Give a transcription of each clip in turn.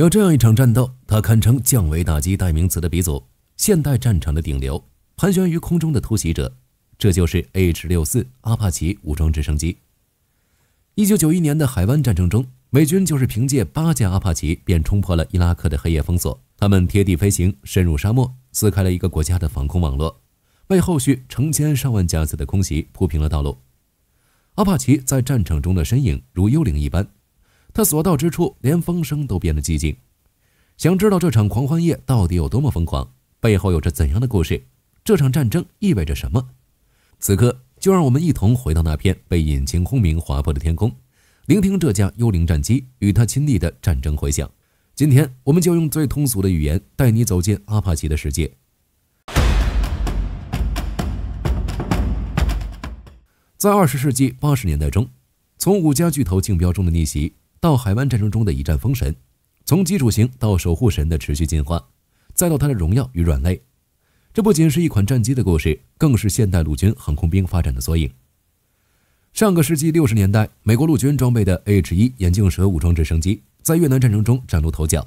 有这样一场战斗，它堪称降维打击代名词的鼻祖，现代战场的顶流，盘旋于空中的突袭者，这就是 H 六四阿帕奇武装直升机。一九九一年的海湾战争中，美军就是凭借八架阿帕奇便冲破了伊拉克的黑夜封锁。他们贴地飞行，深入沙漠，撕开了一个国家的防空网络，为后续成千上万架次的空袭铺平了道路。阿帕奇在战场中的身影如幽灵一般。他所到之处，连风声都变得寂静。想知道这场狂欢夜到底有多么疯狂，背后有着怎样的故事？这场战争意味着什么？此刻，就让我们一同回到那片被引擎轰鸣划破的天空，聆听这架幽灵战机与它亲历的战争回响。今天，我们就用最通俗的语言带你走进阿帕奇的世界。在二十世纪八十年代中，从五家巨头竞标中的逆袭。到海湾战争中的一战封神，从基础型到守护神的持续进化，再到它的荣耀与软肋，这不仅是一款战机的故事，更是现代陆军航空兵发展的缩影。上个世纪六十年代，美国陆军装备的 H 一眼镜蛇武装直升机在越南战争中崭露头角，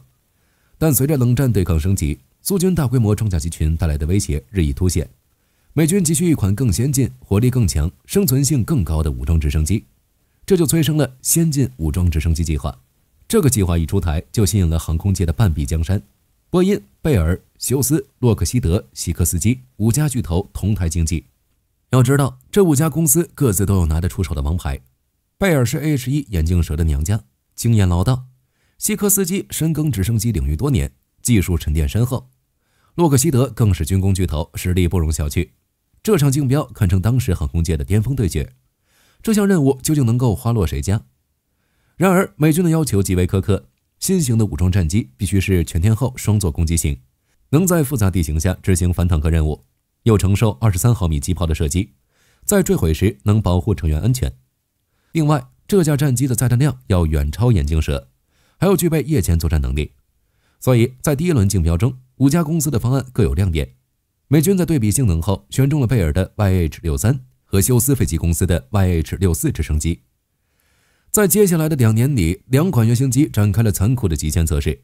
但随着冷战对抗升级，苏军大规模装甲集群带来的威胁日益凸显，美军急需一款更先进、火力更强、生存性更高的武装直升机。这就催生了先进武装直升机计划。这个计划一出台，就吸引了航空界的半壁江山：波音、贝尔、休斯、洛克希德、西科斯基五家巨头同台竞技。要知道，这五家公司各自都有拿得出手的王牌。贝尔是 AH-1 眼镜蛇的娘家，经验老道；西科斯基深耕直升机领域多年，技术沉淀深厚；洛克希德更是军工巨头，实力不容小觑。这场竞标堪称当时航空界的巅峰对决。这项任务究竟能够花落谁家？然而，美军的要求极为苛刻：新型的武装战机必须是全天候双座攻击型，能在复杂地形下执行反坦克任务，又承受二十三毫米机炮的射击，在坠毁时能保护成员安全。另外，这架战机的载弹量要远超眼镜蛇，还要具备夜间作战能力。所以在第一轮竞标中，五家公司的方案各有亮点。美军在对比性能后，选中了贝尔的 YH 六三。和休斯飞机公司的 YH 六四直升机，在接下来的两年里，两款原型机展开了残酷的极限测试，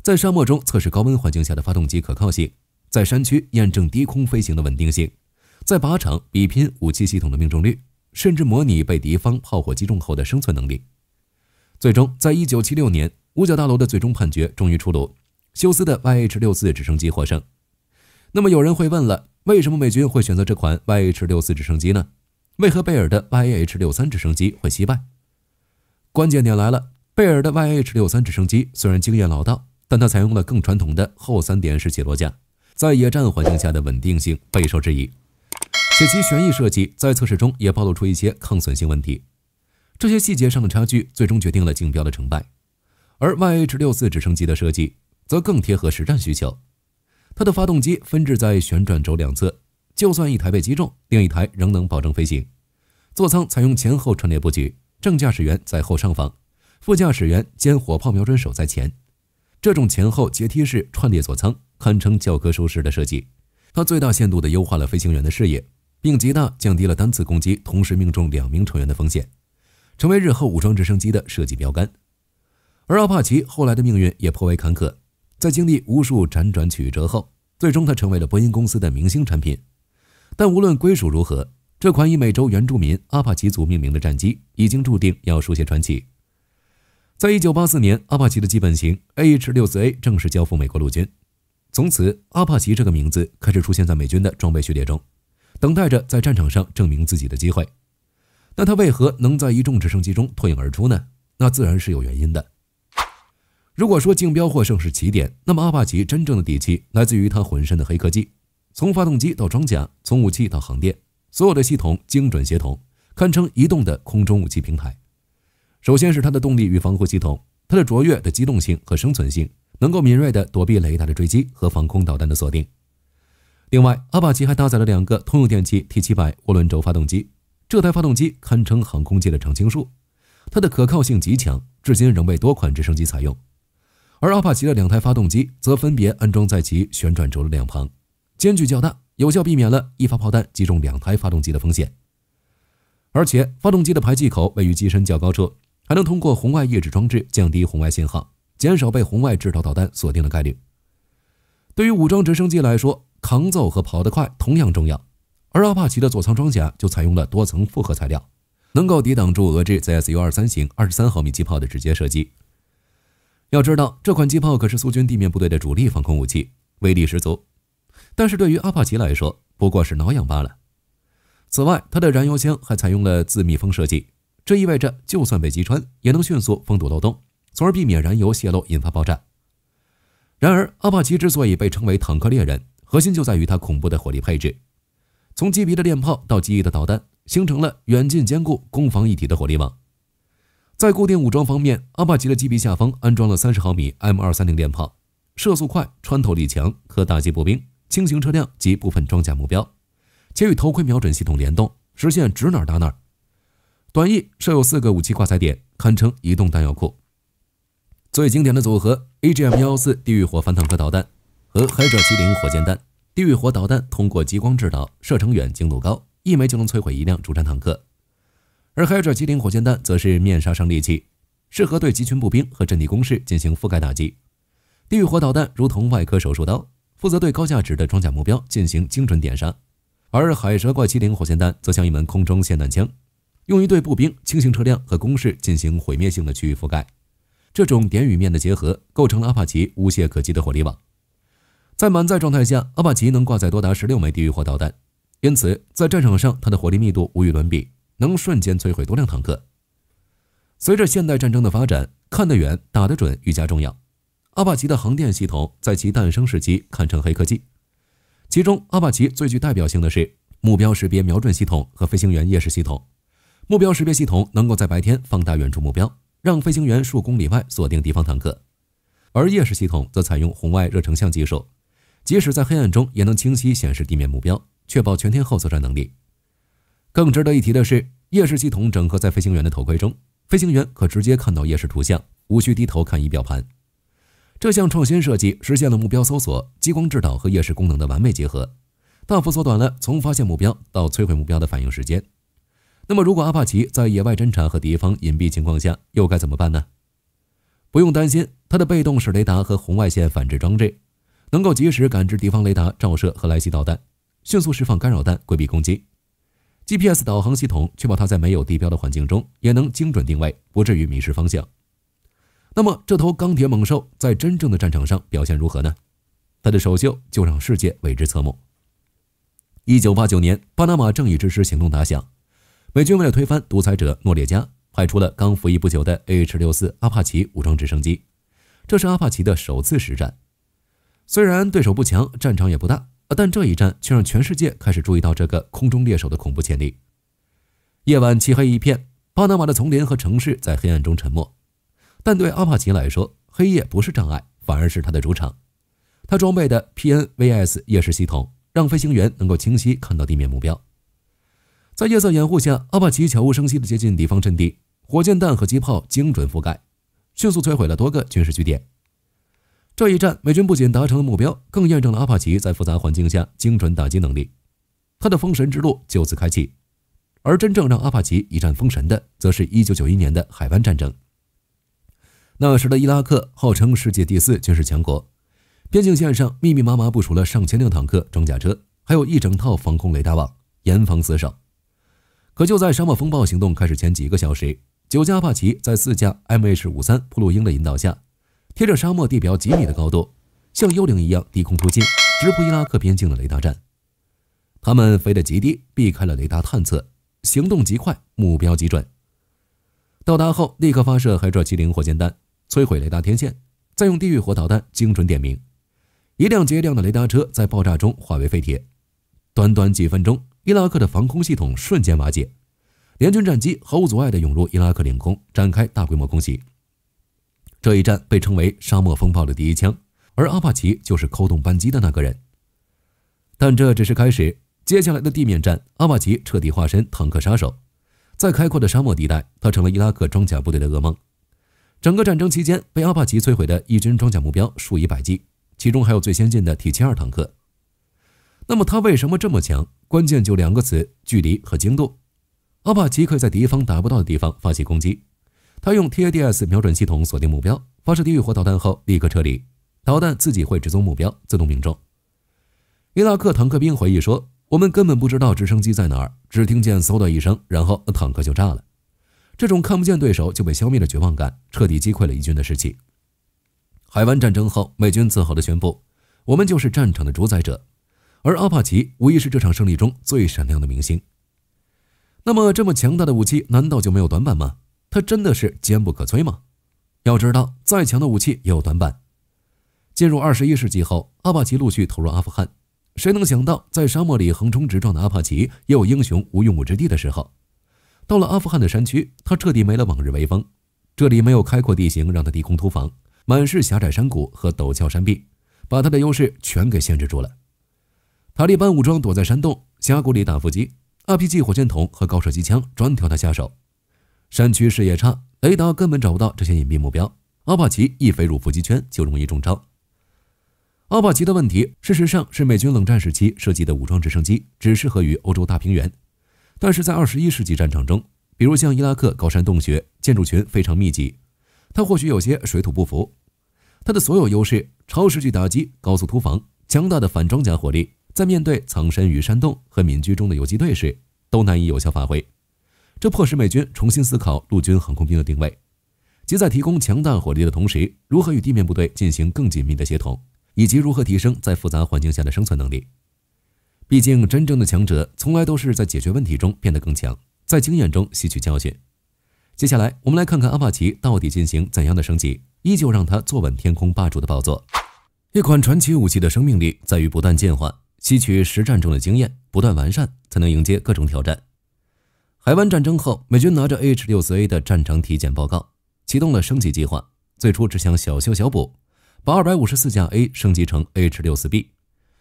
在沙漠中测试高温环境下的发动机可靠性，在山区验证低空飞行的稳定性，在靶场比拼武器系统的命中率，甚至模拟被敌方炮火击中后的生存能力。最终，在一九七六年，五角大楼的最终判决终于出炉，休斯的 YH 六四直升机获胜。那么有人会问了。为什么美军会选择这款 YH64 直升机呢？为何贝尔的 YAH63 直升机会惜败？关键点来了，贝尔的 YH63 直升机虽然经验老道，但它采用了更传统的后三点式起落架，在野战环境下的稳定性备受质疑，且其旋翼设计在测试中也暴露出一些抗损性问题。这些细节上的差距，最终决定了竞标的成败。而 YH64 直升机的设计则更贴合实战需求。它的发动机分置在旋转轴两侧，就算一台被击中，另一台仍能保证飞行。座舱采用前后串列布局，正驾驶员在后上方，副驾驶员兼火炮瞄准手在前。这种前后阶梯式串列座舱堪称教科书式的设计，它最大限度地优化了飞行员的视野，并极大降低了单次攻击同时命中两名成员的风险，成为日后武装直升机的设计标杆。而阿帕奇后来的命运也颇为坎坷。在经历无数辗转曲折后，最终它成为了波音公司的明星产品。但无论归属如何，这款以美洲原住民阿帕奇族命名的战机，已经注定要书写传奇。在一九八四年，阿帕奇的基本型 A H 六四 A 正式交付美国陆军，从此阿帕奇这个名字开始出现在美军的装备序列中，等待着在战场上证明自己的机会。那它为何能在一众直升机中脱颖而出呢？那自然是有原因的。如果说竞标获胜是起点，那么阿帕奇真正的底气来自于它浑身的黑科技，从发动机到装甲，从武器到航电，所有的系统精准协同，堪称移动的空中武器平台。首先是它的动力与防护系统，它的卓越的机动性和生存性，能够敏锐地躲避雷达的追击和防空导弹的锁定。另外，阿帕奇还搭载了两个通用电气 T 七百涡轮轴发动机，这台发动机堪称航空界的常青树，它的可靠性极强，至今仍被多款直升机采用。而阿帕奇的两台发动机则分别安装在其旋转轴的两旁，间距较大，有效避免了一发炮弹击中两台发动机的风险。而且，发动机的排气口位于机身较高处，还能通过红外抑制装置降低红外信号，减少被红外制导导弹锁定的概率。对于武装直升机来说，抗揍和跑得快同样重要。而阿帕奇的座舱装甲就采用了多层复合材料，能够抵挡住俄制 ZSU-23 型23毫米机炮的直接射击。要知道，这款机炮可是苏军地面部队的主力防空武器，威力十足。但是对于阿帕奇来说，不过是挠痒罢了。此外，它的燃油箱还采用了自密封设计，这意味着就算被击穿，也能迅速封堵漏洞，从而避免燃油泄漏引发爆炸。然而，阿帕奇之所以被称为“坦克猎人”，核心就在于它恐怖的火力配置：从机鼻的链炮到机翼的导弹，形成了远近兼顾、攻防一体的火力网。在固定武装方面，阿帕奇的机鼻下方安装了三十毫米 M 二三零电炮，射速快、穿透力强，可打击步兵、轻型车辆及部分装甲目标，且与头盔瞄准系统联动，实现指哪儿打哪儿。短翼设有四个武器挂载点，堪称移动弹药库。最经典的组合：A G M 幺四地狱火反坦克导弹和海蜇七零火箭弹。地狱火导弹通过激光制导，射程远、精度高，一枚就能摧毁一辆主战坦克。而海蛇机灵火箭弹则是面杀伤利器，适合对集群步兵和阵地工事进行覆盖打击。地狱火导弹如同外科手术刀，负责对高价值的装甲目标进行精准点杀。而海蛇怪机灵火箭弹则像一门空中霰弹枪，用于对步兵、轻型车辆和工事进行毁灭性的区域覆盖。这种点与面的结合构成了阿帕奇无懈可击的火力网。在满载状态下，阿帕奇能挂载多达十六枚地狱火导弹，因此在战场上它的火力密度无与伦比。能瞬间摧毁多辆坦克。随着现代战争的发展，看得远、打得准愈加重要。阿帕奇的航电系统在其诞生时期堪称黑科技。其中，阿帕奇最具代表性的是目标识别瞄准系统和飞行员夜视系统。目标识别系统能够在白天放大远处目标，让飞行员数公里外锁定敌方坦克；而夜视系统则采用红外热成像技术，即使在黑暗中也能清晰显示地面目标，确保全天候作战能力。更值得一提的是，夜视系统整合在飞行员的头盔中，飞行员可直接看到夜视图像，无需低头看仪表盘。这项创新设计实现了目标搜索、激光制导和夜视功能的完美结合，大幅缩短了从发现目标到摧毁目标的反应时间。那么，如果阿帕奇在野外侦察和敌方隐蔽情况下又该怎么办呢？不用担心，它的被动式雷达和红外线反制装置能够及时感知敌方雷达照射和来袭导弹，迅速释放干扰弹规避攻击。GPS 导航系统确保它在没有地标的环境中也能精准定位，不至于迷失方向。那么，这头钢铁猛兽在真正的战场上表现如何呢？它的首秀就让世界为之侧目。一九八九年，巴拿马正义之师行动打响，美军为了推翻独裁者诺列加，派出了刚服役不久的 AH-64 阿帕奇武装直升机，这是阿帕奇的首次实战。虽然对手不强，战场也不大。但这一战却让全世界开始注意到这个空中猎手的恐怖潜力。夜晚漆黑一片，巴拿马的丛林和城市在黑暗中沉默。但对阿帕奇来说，黑夜不是障碍，反而是他的主场。他装备的 P N V S 夜视系统让飞行员能够清晰看到地面目标。在夜色掩护下，阿帕奇悄无声息地接近敌方阵地，火箭弹和机炮精准覆盖，迅速摧毁了多个军事据点。这一战，美军不仅达成了目标，更验证了阿帕奇在复杂环境下精准打击能力，他的封神之路就此开启。而真正让阿帕奇一战封神的，则是一九九一年的海湾战争。那时的伊拉克号称世界第四军事强国，边境线上密密麻麻部署了上千辆坦克、装甲车，还有一整套防空雷达网，严防死守。可就在沙漠风暴行动开始前几个小时，九架阿帕奇在四架 MH-53“ 普鲁英”的引导下。贴着沙漠地表几米的高度，像幽灵一样低空突进，直扑伊拉克边境的雷达站。他们飞得极低，避开了雷达探测，行动极快，目标极准。到达后，立刻发射海拽七零火箭弹，摧毁雷达天线，再用地狱火导弹精准点名，一辆接一辆的雷达车在爆炸中化为废铁。短短几分钟，伊拉克的防空系统瞬间瓦解，联军战机毫无阻碍地涌入伊拉克领空，展开大规模空袭。这一战被称为沙漠风暴的第一枪，而阿帕奇就是扣动扳机的那个人。但这只是开始，接下来的地面战，阿帕奇彻底化身坦克杀手。在开阔的沙漠地带，他成了伊拉克装甲部队的噩梦。整个战争期间，被阿帕奇摧毁的一军装甲目标数以百计，其中还有最先进的 T72 坦克。那么它为什么这么强？关键就两个词：距离和精度。阿帕奇可以在敌方打不到的地方发起攻击。他用 TADS 瞄准系统锁定目标，发射地狱火导弹后立刻撤离。导弹自己会追踪目标，自动命中。伊拉克坦克兵回忆说：“我们根本不知道直升机在哪儿，只听见嗖的一声，然后坦克就炸了。”这种看不见对手就被消灭的绝望感，彻底击溃了伊军的士气。海湾战争后，美军自豪地宣布：“我们就是战场的主宰者。”而阿帕奇无疑是这场胜利中最闪亮的明星。那么，这么强大的武器，难道就没有短板吗？他真的是坚不可摧吗？要知道，再强的武器也有短板。进入二十一世纪后，阿帕奇陆续投入阿富汗。谁能想到，在沙漠里横冲直撞的阿帕奇，也有英雄无用武之地的时候？到了阿富汗的山区，他彻底没了往日威风。这里没有开阔地形让他低空突防，满是狭窄山谷和陡峭山壁，把他的优势全给限制住了。塔利班武装躲在山洞、峡谷里打伏击，RPG 火箭筒和高射机枪专挑他下手。山区视野差，雷达根本找不到这些隐蔽目标。阿帕奇一飞入伏击圈就容易中招。阿帕奇的问题，事实上是美军冷战时期设计的武装直升机，只适合于欧洲大平原。但是在二十一世纪战场中，比如像伊拉克高山洞穴建筑群非常密集，它或许有些水土不服。它的所有优势——超视距打击、高速突防、强大的反装甲火力，在面对藏身于山洞和民居中的游击队时，都难以有效发挥。这迫使美军重新思考陆军航空兵的定位，即在提供强大火力的同时，如何与地面部队进行更紧密的协同，以及如何提升在复杂环境下的生存能力。毕竟，真正的强者从来都是在解决问题中变得更强，在经验中吸取教训。接下来，我们来看看阿帕奇到底进行怎样的升级，依旧让它坐稳天空霸主的宝座。一款传奇武器的生命力在于不断进化，吸取实战中的经验，不断完善，才能迎接各种挑战。海湾战争后，美军拿着 H64A 的战场体检报告，启动了升级计划。最初只想小修小补，把254架 A 升级成 H64B，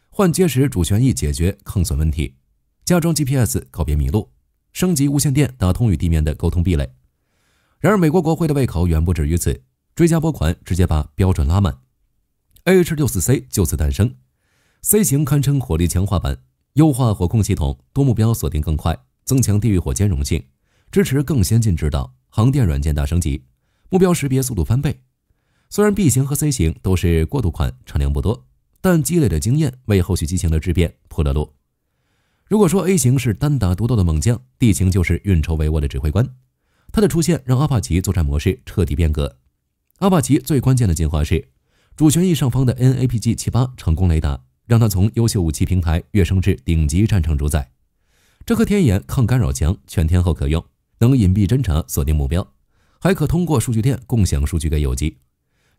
换结实主旋翼解决抗损问题，加装 GPS 告别迷路，升级无线电打通与地面的沟通壁垒。然而，美国国会的胃口远不止于此，追加拨款直接把标准拉满，H64C 就此诞生。C 型堪称火力强化版，优化火控系统，多目标锁定更快。增强地狱火兼容性，支持更先进制导，航电软件大升级，目标识别速度翻倍。虽然 B 型和 C 型都是过渡款，产量不多，但积累的经验为后续机型的质变铺了路。如果说 A 型是单打独斗的猛将，D 型就是运筹帷幄的指挥官。它的出现让阿帕奇作战模式彻底变革。阿帕奇最关键的进化是主旋翼上方的 n a p g 7 8成功雷达，让它从优秀武器平台跃升至顶级战场主宰。这颗天眼抗干扰强，全天候可用，能隐蔽侦察、锁定目标，还可通过数据链共享数据给友机，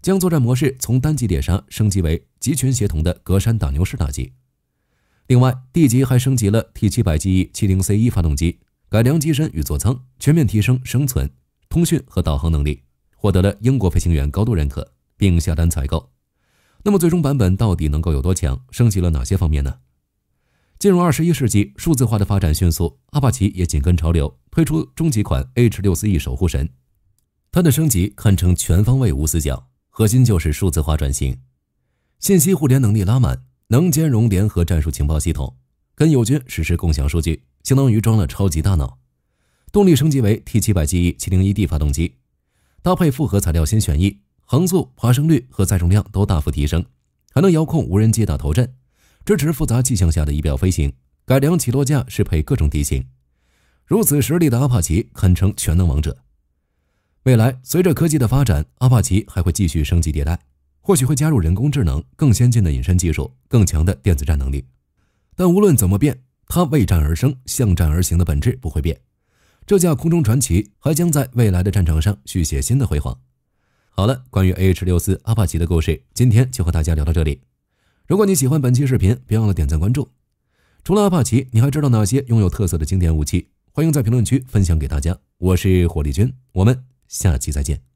将作战模式从单机猎杀升级为集群协同的隔山打牛式打击。另外，地级还升级了 T 七百 GE 七零 C 一发动机，改良机身与座舱，全面提升生存、通讯和导航能力，获得了英国飞行员高度认可，并下单采购。那么，最终版本到底能够有多强？升级了哪些方面呢？进入二十一世纪，数字化的发展迅速，阿帕奇也紧跟潮流，推出终极款 H 六四 E 守护神。它的升级堪称全方位无死角，核心就是数字化转型，信息互联能力拉满，能兼容联合战术情报系统，跟友军实时共享数据，相当于装了超级大脑。动力升级为 T 七百 GE 七零一 D 发动机，搭配复合材料新旋翼，横速、爬升率和载重量都大幅提升，还能遥控无人机打头阵。支持复杂气象下的仪表飞行，改良起落架适配各种地形，如此实力的阿帕奇堪称全能王者。未来随着科技的发展，阿帕奇还会继续升级迭代，或许会加入人工智能、更先进的隐身技术、更强的电子战能力。但无论怎么变，它为战而生、向战而行的本质不会变。这架空中传奇还将在未来的战场上续写新的辉煌。好了，关于 A H 六四阿帕奇的故事，今天就和大家聊到这里。如果你喜欢本期视频，别忘了点赞关注。除了阿帕奇，你还知道哪些拥有特色的经典武器？欢迎在评论区分享给大家。我是火力军，我们下期再见。